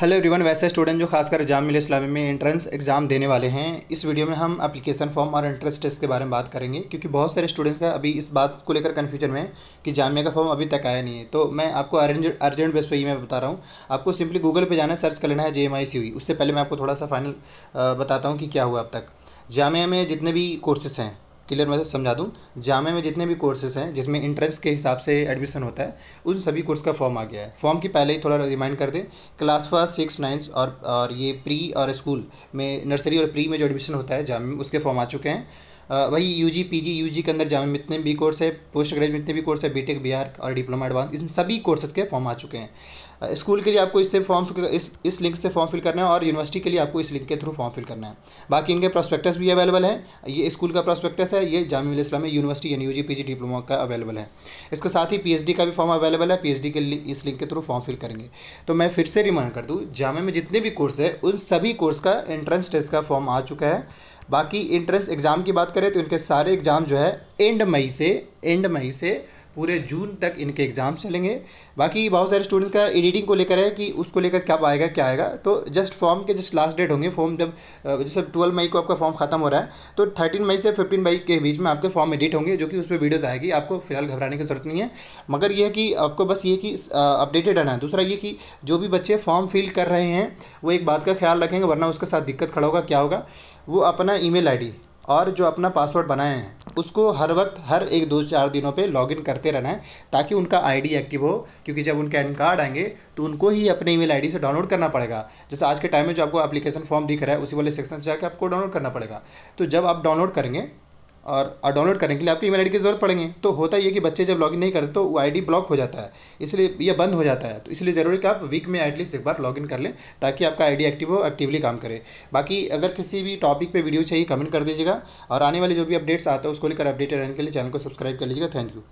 hello everyone वैसे student जो खासकर जाम मिल इस्लामी में एंट्रेंस एग्ज़ाम देने वाले हैं इस वीडियो में हम एप्लीकेशन फॉर्म और एंट्रेंस टेस्ट के बारे में बात करेंगे क्योंकि बहुत सारे स्टूडेंट्स का अभी इस बात को लेकर कन्फ्यूजन में है कि जामिया का फॉर्म अभी तक आया नहीं है तो मैं आपको अर्जेंट अर्जेंट बेस पर ही मैं बता रहा हूँ आपको सिंपली गूगल पर जाना है सर्च कर लेना है जे एम आई सी हुई उससे पहले मैं आपको थोड़ा सा फाइनल बताता हूँ कि क्या हुआ अब तक जामिया में जितने भी कोर्सेस हैं क्लियर मैं समझा दूँ जामे में जितने भी कोर्सेज हैं जिसमें इंट्रेंस के हिसाब से एडमिशन होता है उन सभी कोर्स का फॉर्म आ गया है फॉर्म की पहले ही थोड़ा रिमाइंड कर दें क्लास फर्स्ट सिक्स नाइन्थ और और ये प्री और स्कूल में नर्सरी और प्री में जो एडमिशन होता है जामे में उसके फॉर्म आ चुके हैं वही U G P G U G के अंदर जामे जितने इतने भी कोर्स है पोस्ट ग्रेजुएट जितने इतने भी कोर्स है बी टेक बी आर और डिप्लोमा एडवांस इन सभी कोर्सेज के फॉर्म आ चुके हैं स्कूल के लिए आपको इससे फॉर्म इस इस लिंक से फॉर्म फिल करना है और यूनिवर्सिटी के लिए आपको इस लिंक के थ्रू फॉर्म फिल करना है बाकी इनके प्रोस्पेक्टस भी अवेलेबल है ये स्कूल का प्रोस्पेक्टस है ये जाम इस्लामी यूनिवर्सिटी यानी U G P G diploma का अवेलेबल है इसके साथ ही पी एच डी का भी फॉर्म अवेलेबल है पी एच डी के लिए इस लिंक के थ्रू फॉर्म फिल करेंगे तो मैं फिर से रिमाइंड कर दूँ जामे में जितने भी कोर्स है उन सभी कोर्स का एंट्रेंस टेस्ट का फॉर्म आ चुका है बाकी इंट्रेंस एग्ज़ाम की बात करें तो इनके सारे एग्ज़ाम जो है एंड मई से एंड मई से पूरे जून तक इनके एग्ज़ाम चलेंगे बाकी बहुत सारे स्टूडेंट का एडिटिंग को लेकर है कि उसको लेकर क्या आएगा क्या आएगा तो जस्ट फॉर्म के जस्ट लास्ट डेट होंगे फॉर्म जब जैसे ट्वेल्व मई को आपका फॉर्म खत्म हो रहा है तो थर्टीन मई से फिफ्टीन मई के बीच में आपके फॉर्म एडिट होंगे जो कि उस पर वीडियोज़ आएगी आपको फिलहाल घबराने की जरूरत नहीं है मगर यह कि आपको बस ये कि अपडेटेड रहना है दूसरा ये कि जो भी बच्चे फॉर्म फिल कर रहे हैं वो एक बात का ख्याल रखेंगे वरना उसके साथ दिक्कत खड़ा होगा क्या होगा वो अपना ई मेल और जो अपना पासवर्ड बनाए हैं उसको हर वक्त हर एक दो चार दिनों पे लॉगिन करते रहना है ताकि उनका आईडी एक्टिव हो क्योंकि जब उनके एन कार्ड आएंगे तो उनको ही अपने ईमेल आईडी से डाउनलोड करना पड़ेगा जैसे आज के टाइम में जो आपको एप्लीकेशन फॉर्म दिख रहा है उसी वाले सेक्शन से जाकर आपको डाउनलोड करना पड़ेगा तो जब आप डाउनलोड करेंगे और डाउनलोड करने के लिए आपकी ईमेल आईडी की ज़रूरत पड़ेंगे तो होता ही है कि बच्चे जब लॉगिन नहीं करते तो वो आईडी ब्लॉक हो जाता है इसलिए यह बंद हो जाता है तो इसलिए ज़रूरी कि आप वीक में एटलीस्ट एक बार लॉगिन कर लें ताकि आपका आईडी एक्टिव हो एक्टिवली काम करे बाकी अगर किसी भी टॉपिक पर वीडियो चाहिए कमेंट कर दीजिएगा और आने वाले जो भी अपडेट्स आते हैं उसको लेकर अपडेटेड रहने के लिए चैनल को सब्सक्राइब कर लीजिएगा थैंक यू